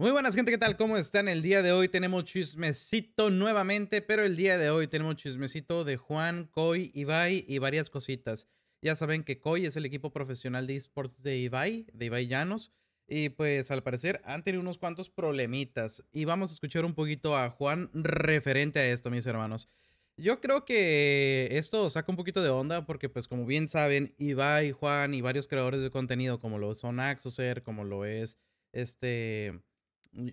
Muy buenas gente, ¿qué tal? ¿Cómo están? El día de hoy tenemos chismecito nuevamente, pero el día de hoy tenemos chismecito de Juan, Coy, Ibai y varias cositas. Ya saben que Coy es el equipo profesional de esports de Ibai, de Ibai Llanos, y pues al parecer han tenido unos cuantos problemitas. Y vamos a escuchar un poquito a Juan referente a esto, mis hermanos. Yo creo que esto saca un poquito de onda porque pues como bien saben, Ibai, Juan y varios creadores de contenido como lo son Axoser, como lo es este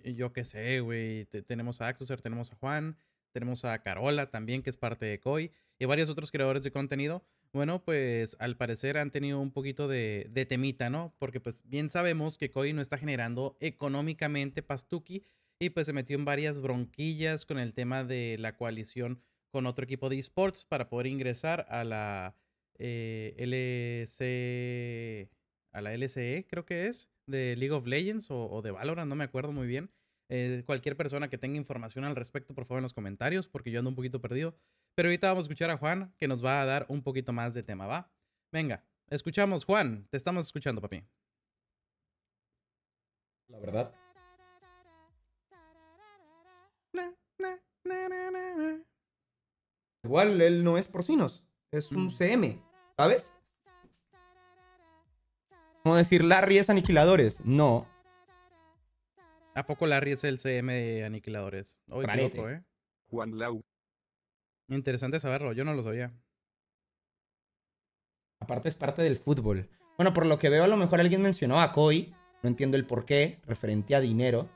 yo qué sé, güey, tenemos a Axuser, tenemos a Juan, tenemos a Carola también, que es parte de Koi, y varios otros creadores de contenido. Bueno, pues al parecer han tenido un poquito de, temita, ¿no? Porque pues bien sabemos que Koi no está generando económicamente Pastuki y pues se metió en varias bronquillas con el tema de la coalición con otro equipo de esports para poder ingresar a la eh, a la LCE creo que es, de League of Legends o, de Valorant, no me acuerdo muy bien. Eh, cualquier persona que tenga información al respecto, por favor, en los comentarios, porque yo ando un poquito perdido. Pero ahorita vamos a escuchar a Juan, que nos va a dar un poquito más de tema, ¿va? Venga, escuchamos, Juan, te estamos escuchando, papi. La verdad. Igual él no es porcinos, es un CM, mm. ¿sabes? ¿Cómo decir, Larry es aniquiladores. No. ¿A poco Larry es el CM de aniquiladores? Hoy loco, ¿eh? Juan Lau. Interesante saberlo, yo no lo sabía. Aparte es parte del fútbol. Bueno, por lo que veo, a lo mejor alguien mencionó a Koi. No entiendo el por qué, referente a dinero.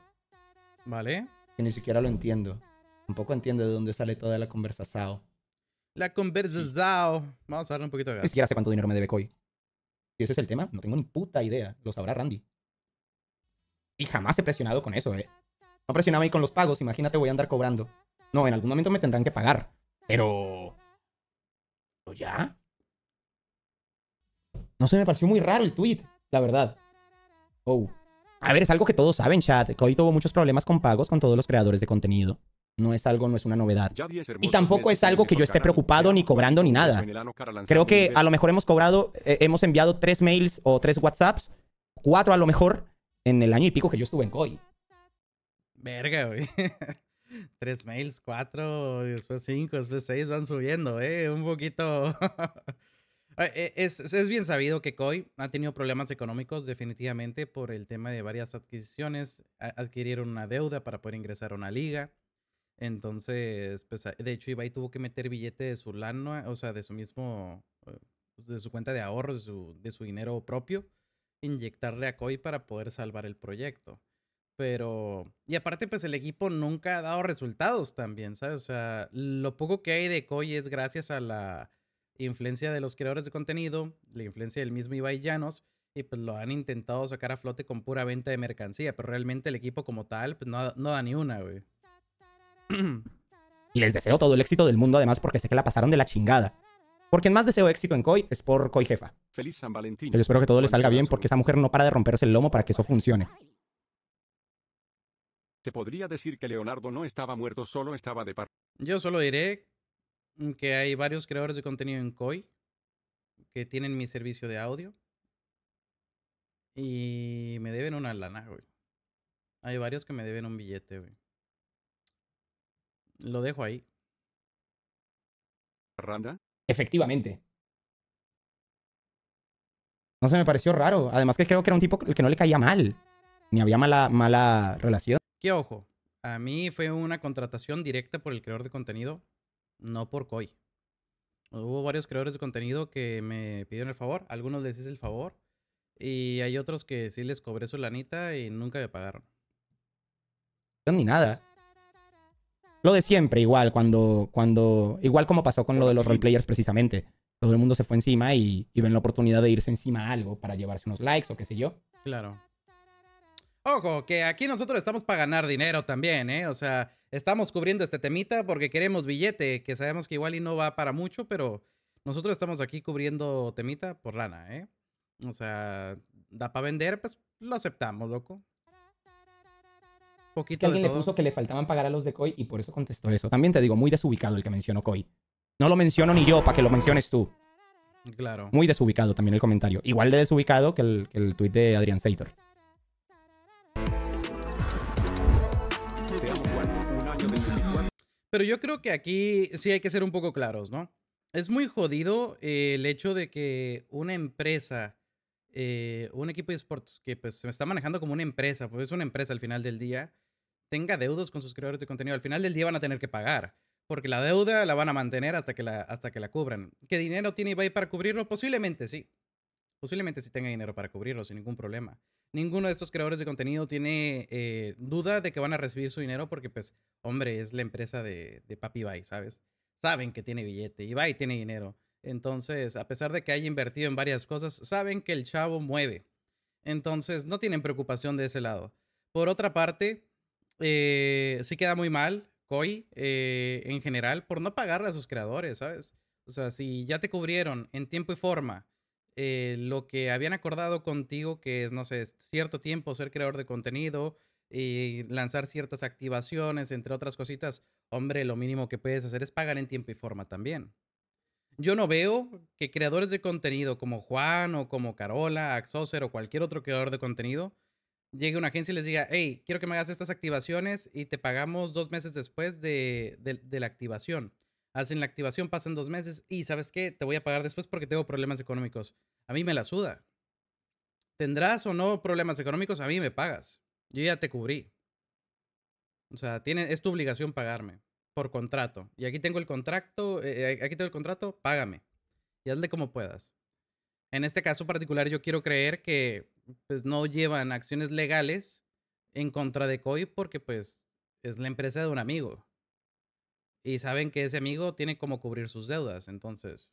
Vale. Que ni siquiera lo entiendo. Tampoco entiendo de dónde sale toda la conversa Sao. La conversación. Vamos a darle un poquito de gas. Ni siquiera sé cuánto dinero me debe Koi. Si ese es el tema, no tengo ni puta idea. Lo sabrá Randy. Y jamás he presionado con eso, eh. No presionaba ahí con los pagos, imagínate voy a andar cobrando. No, en algún momento me tendrán que pagar. Pero... ¿Pero ya? No se me pareció muy raro el tweet, la verdad. Oh. A ver, es algo que todos saben, chat. Koi tuvo muchos problemas con pagos con todos los creadores de contenido. No es algo, no es una novedad. Y tampoco es algo que yo esté preocupado ni cobrando ni nada. Creo que a lo mejor hemos cobrado, eh, hemos enviado tres mails o tres WhatsApps, cuatro a lo mejor, en el año y pico que yo estuve en COI. Verga, güey. tres mails, cuatro, después cinco, después seis, van subiendo, ¿eh? Un poquito. Eh, eh, es, es, bien sabido que COI ha tenido problemas económicos definitivamente por el tema de varias adquisiciones. Adquirieron una deuda para poder ingresar a una liga. Entonces, pues, de hecho, Ibai tuvo que meter billete de su lana, o sea, de su mismo, eh, pues, de su cuenta de ahorro, de su, dinero propio, inyectarle a Koi para poder salvar el proyecto. Pero, y aparte, pues el equipo nunca ha dado resultados también, ¿sabes? O sea, lo poco que hay de Koi es gracias a la influencia de los creadores de contenido, la influencia del mismo Ibai Llanos, y pues lo han intentado sacar a flote con pura venta de mercancía, pero realmente el equipo como tal, pues no, no da ni una, güey y les deseo todo el éxito del mundo además porque sé que la pasaron de la chingada. Porque quien más deseo éxito en Koi es por Koi Jefa. Feliz San Valentín. Yo espero que todo le salga bien porque esa mujer no para de romperse el lomo para que eso funcione. Se podría decir que Leonardo no estaba muerto, solo estaba de par. Yo solo diré que hay varios creadores de contenido en Koi que tienen mi servicio de audio y me deben una lana, güey. Hay varios que me deben un billete, güey. Lo dejo ahí. ¿Randa? Efectivamente. No se me pareció raro. Además que creo que era un tipo que no le caía mal. Ni había mala, mala relación. Que ojo. A mí fue una contratación directa por el creador de contenido, no por COI. Hubo varios creadores de contenido que me pidieron el favor. Algunos les hice el favor. Y hay otros que sí les cobré su lanita y nunca me pagaron. Ni nada. Lo de siempre, igual, cuando, cuando, igual como pasó con lo de los roleplayers precisamente. Todo el mundo se fue encima y, ven la oportunidad de irse encima a algo para llevarse unos likes o qué sé yo. Claro. Ojo, que aquí nosotros estamos para ganar dinero también, ¿eh? O sea, estamos cubriendo este temita porque queremos billete, que sabemos que igual y no va para mucho, pero nosotros estamos aquí cubriendo temita por lana, ¿eh? O sea, da para vender, pues lo aceptamos, loco que alguien le puso que le faltaban pagar a los de Koi y por eso contestó eso. También te digo, muy desubicado el que mencionó COI. No lo menciono ni yo para que lo menciones tú. Claro. Muy desubicado también el comentario. Igual de desubicado que el, que tweet de Adrián Sator. Pero yo creo que aquí sí hay que ser un poco claros, ¿no? Es muy jodido eh, el hecho de que una empresa, eh, un equipo de esports que pues se está manejando como una empresa, pues es una empresa al final del día, tenga deudas con sus creadores de contenido. Al final del día van a tener que pagar, porque la deuda la van a mantener hasta que la, hasta que la cubran. ¿Qué dinero tiene eBay para cubrirlo? Posiblemente sí. Posiblemente sí tenga dinero para cubrirlo sin ningún problema. Ninguno de estos creadores de contenido tiene eh, duda de que van a recibir su dinero porque, pues, hombre, es la empresa de, Papi Ibai, ¿sabes? Saben que tiene billete, Y tiene dinero. Entonces, a pesar de que haya invertido en varias cosas, saben que el chavo mueve. Entonces, no tienen preocupación de ese lado. Por otra parte, eh, sí queda muy mal Koi eh, en general por no pagarle a sus creadores, ¿sabes? O sea, si ya te cubrieron en tiempo y forma eh, lo que habían acordado contigo, que es, no sé, cierto tiempo ser creador de contenido y lanzar ciertas activaciones, entre otras cositas, hombre, lo mínimo que puedes hacer es pagar en tiempo y forma también. Yo no veo que creadores de contenido como Juan o como Carola, Axocer o cualquier otro creador de contenido llegue una agencia y les diga, hey, quiero que me hagas estas activaciones y te pagamos dos meses después de, la activación. Hacen la activación, pasan dos meses y sabes qué, te voy a pagar después porque tengo problemas económicos. A mí me la suda. ¿Tendrás o no problemas económicos? A mí me pagas. Yo ya te cubrí. O sea, tiene, es tu obligación pagarme por contrato. Y aquí tengo el contrato, eh, aquí tengo el contrato, págame. Y hazle como puedas. En este caso particular yo quiero creer que pues no llevan acciones legales en contra de COI porque pues es la empresa de un amigo. Y saben que ese amigo tiene como cubrir sus deudas, entonces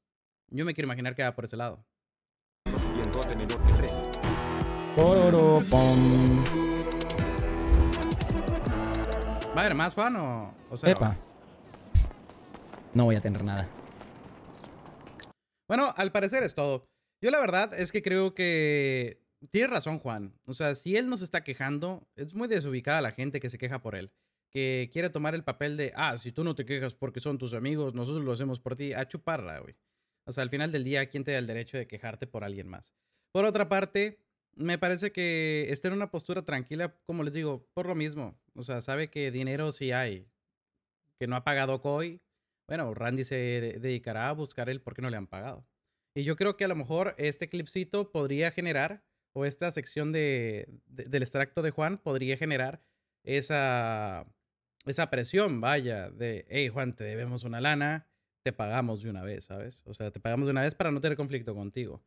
yo me quiero imaginar que va por ese lado. ¿Va a haber más, Juan, o, o Epa. No voy a tener nada. Bueno, al parecer es todo. Yo la verdad es que creo que Tienes razón, Juan. O sea, si él nos está quejando, es muy desubicada la gente que se queja por él. Que quiere tomar el papel de, ah, si tú no te quejas porque son tus amigos, nosotros lo hacemos por ti, a chuparla, güey. O sea, al final del día, ¿quién te da el derecho de quejarte por alguien más? Por otra parte, me parece que está en una postura tranquila, como les digo, por lo mismo. O sea, sabe que dinero sí hay, que no ha pagado COI. Bueno, Randy se dedicará a buscar el por qué no le han pagado. Y yo creo que a lo mejor este clipcito podría generar o esta sección del extracto de Juan podría generar esa, esa presión, vaya, de, hey Juan, te debemos una lana, te pagamos de una vez, ¿sabes? O sea, te pagamos de una vez para no tener conflicto contigo.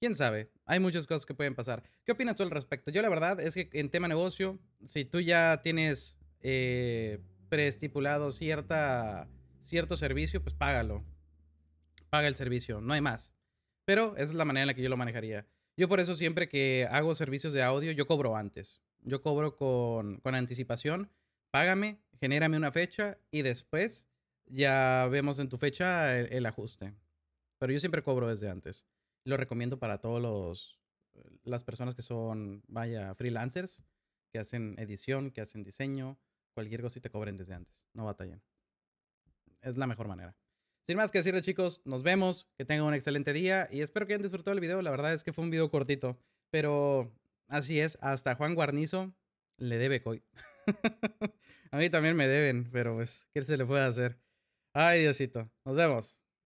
Quién sabe, hay muchas cosas que pueden pasar. ¿Qué opinas tú al respecto? Yo la verdad es que en tema negocio, si tú ya tienes eh, preestipulado cierta, cierto servicio, pues págalo. Paga el servicio, no hay más. Pero esa es la manera en la que yo lo manejaría. Yo por eso siempre que hago servicios de audio, yo cobro antes. Yo cobro con, anticipación. Págame, genérame una fecha y después ya vemos en tu fecha el, ajuste. Pero yo siempre cobro desde antes. Lo recomiendo para todas las personas que son, vaya, freelancers, que hacen edición, que hacen diseño, cualquier cosa y te cobren desde antes. No batallen. Es la mejor manera. Sin más que decirles chicos, nos vemos, que tengan un excelente día y espero que hayan disfrutado el video. La verdad es que fue un video cortito, pero así es, hasta Juan Guarnizo le debe COI. a mí también me deben, pero pues, ¿qué se le puede hacer? Ay, Diosito, nos vemos.